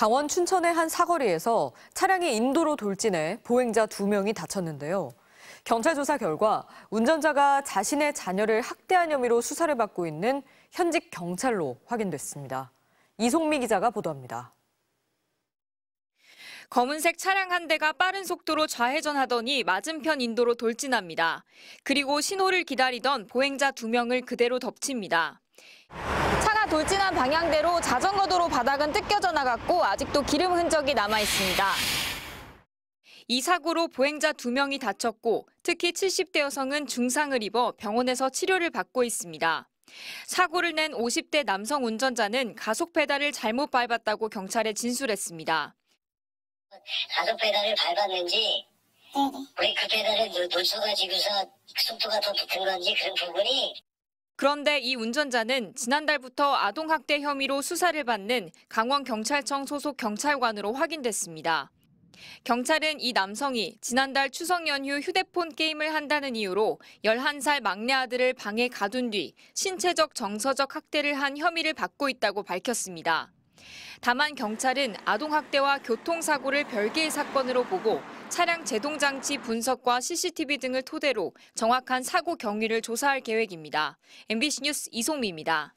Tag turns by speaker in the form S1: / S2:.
S1: 강원 춘천의 한 사거리에서 차량이 인도로 돌진해 보행자 두명이 다쳤는데요. 경찰 조사 결과 운전자가 자신의 자녀를 학대한 혐의로 수사를 받고 있는 현직 경찰로 확인됐습니다. 이송미 기자가 보도합니다.
S2: 검은색 차량 한 대가 빠른 속도로 좌회전하더니 맞은편 인도로 돌진합니다. 그리고 신호를 기다리던 보행자 두명을 그대로 덮칩니다. 차량 돌진한 방향대로 자전거 도로 바닥은 뜯겨져 나갔고 아직도 기름 흔적이 남아 있습니다. 이 사고로 보행자 2명이 다쳤고 특히 70대 여성은 중상을 입어 병원에서 치료를 받고 있습니다. 사고를 낸 50대 남성 운전자는 가속 페달을 잘못 밟았다고 경찰에 진술했습니다.
S3: 가속 페달을 밟았는지 브레이크 페달을 놓쳐가지고서 속도가 더 붙은 건지 그런 부분이
S2: 그런데 이 운전자는 지난달부터 아동학대 혐의로 수사를 받는 강원경찰청 소속 경찰관으로 확인됐습니다. 경찰은 이 남성이 지난달 추석 연휴 휴대폰 게임을 한다는 이유로 11살 막내 아들을 방에 가둔 뒤 신체적 정서적 학대를 한 혐의를 받고 있다고 밝혔습니다. 다만 경찰은 아동학대와 교통사고를 별개의 사건으로 보고 차량 제동장치 분석과 CCTV 등을 토대로 정확한 사고 경위를 조사할 계획입니다. MBC 뉴스 이송미입니다.